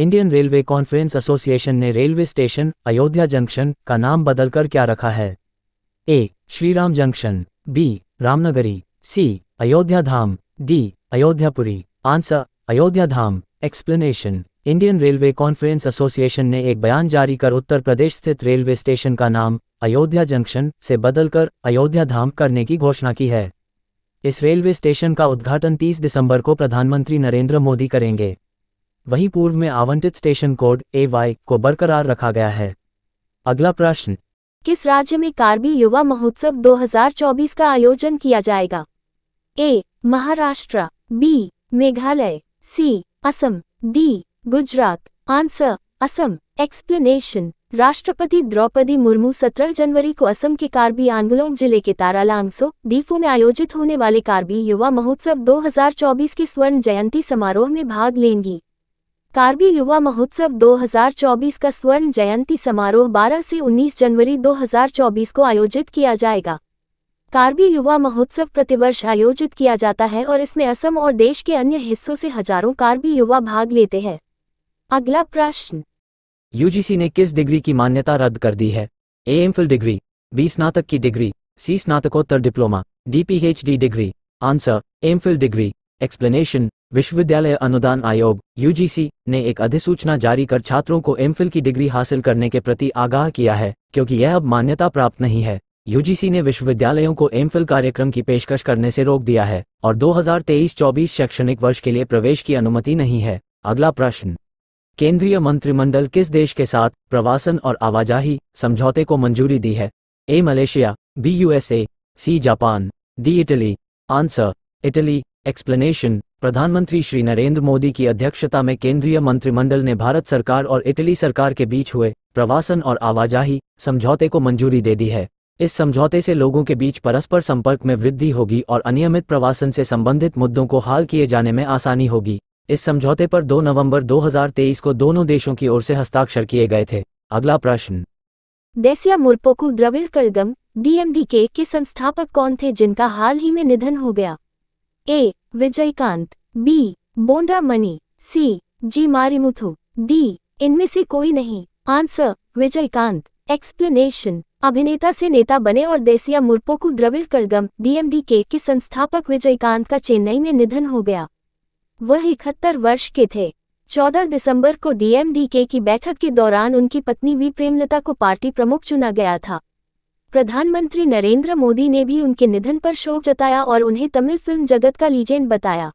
Indian Railway Conference Association ने railway station Ayodhya junction का नाम बदलकर क्या रखा है A Shriram junction B Ramnagari C Ayodhya Dham D Ayodhyapuri answer Ayodhya Dham explanation Indian Railway Conference Association ने एक बयान जारी कर उत्तर प्रदेश स्थित रेलवे स्टेशन का नाम अयोध्या जंक्शन से बदलकर अयोध्या धाम करने की घोषणा की है इस रेलवे स्टेशन का उद्घाटन 30 दिसंबर को प्रधानमंत्री नरेंद्र मोदी करेंगे वहीं पूर्व में आवंटित स्टेशन कोड ए वाई को बरकरार रखा गया है अगला प्रश्न किस राज्य में कार्बी युवा महोत्सव 2024 का आयोजन किया जाएगा A Maharashtra B Meghalaya C Assam D Gujarat answer Assam explanation राष्ट्रपति द्रौपदी मुर्मू 17 जनवरी को असम के कार्बी आंगलोंग जिले के तारालांगसो दीफू में आयोजित होने वाले कार्बी युवा महोत्सव 2024 के स्वर्ण जयंती समारोह में भाग लेंगी कार्बी युवा महोत्सव 2024 का स्वर्ण जयंती समारोह 12 से 19 जनवरी 2024 को आयोजित किया जाएगा कार्बी युवा महोत्सव प्रतिवर्ष आयोजित किया जाता है और इसमें असम और देश के अन्य हिस्सों से हजारों कार्बी युवा भाग लेते हैं अगला प्रश्न यूजीसी ने किस डिग्री की मान्यता रद्द कर दी है A M Phil degree B स्नातक की डिग्री सी स्नातकोत्तर diploma D P H D degree answer M Phil degree explanation विश्वविद्यालय अनुदान आयोग यूजीसी ने एक अधिसूचना जारी कर छात्रों को एमफिल की डिग्री हासिल करने के प्रति आगाह किया है क्योंकि यह अब मान्यता प्राप्त नहीं है यूजीसी ने विश्वविद्यालयों को एमफिल कार्यक्रम की पेशकश करने से रोक दिया है और 2023-24 शैक्षणिक वर्ष के लिए प्रवेश की अनुमति नहीं है अगला प्रश्न केंद्रीय मंत्रिमंडल किस देश के साथ प्रवासन और आवाजाही समझौते को मंजूरी दी है A Malaysia B USA C Japan D Italy answer Italy explanation प्रधानमंत्री श्री नरेंद्र मोदी की अध्यक्षता में केंद्रीय मंत्रिमंडल ने भारत सरकार और इटली सरकार के बीच हुए प्रवासन और आवाजाही समझौते को मंजूरी दे दी है इस समझौते से लोगों के बीच परस्पर संपर्क में वृद्धि होगी और अनियमित प्रवासन से संबंधित मुद्दों को हाल किए जाने में आसानी होगी इस समझौते पर 2 नवंबर 2023 को दोनों देशों की ओर से हस्ताक्षर किए गए थे अगला प्रश्न देसिया मुरपोकू द्रविड़ कलगम डीएमडी के संस्थापक कौन थे जिनका हाल ही में निधन हो गया A Vijayakanth B Bonda Mani C G Marimuthu D इनमें से कोई नहीं आंसर विजयकांत एक्सप्लेनेशन अभिनेता से नेता बने और देसिया मुरपो को द्रविड़ करगम डीएमडी के संस्थापक विजयकांत का चेन्नई में निधन हो गया वह इकहत्तर वर्ष के थे 14 दिसंबर को डीएमडीके की बैठक के दौरान उनकी पत्नी वी प्रेमलता को पार्टी प्रमुख चुना गया था प्रधानमंत्री नरेंद्र मोदी ने भी उनके निधन पर शोक जताया और उन्हें तमिल फिल्म जगत का लीजेंड बताया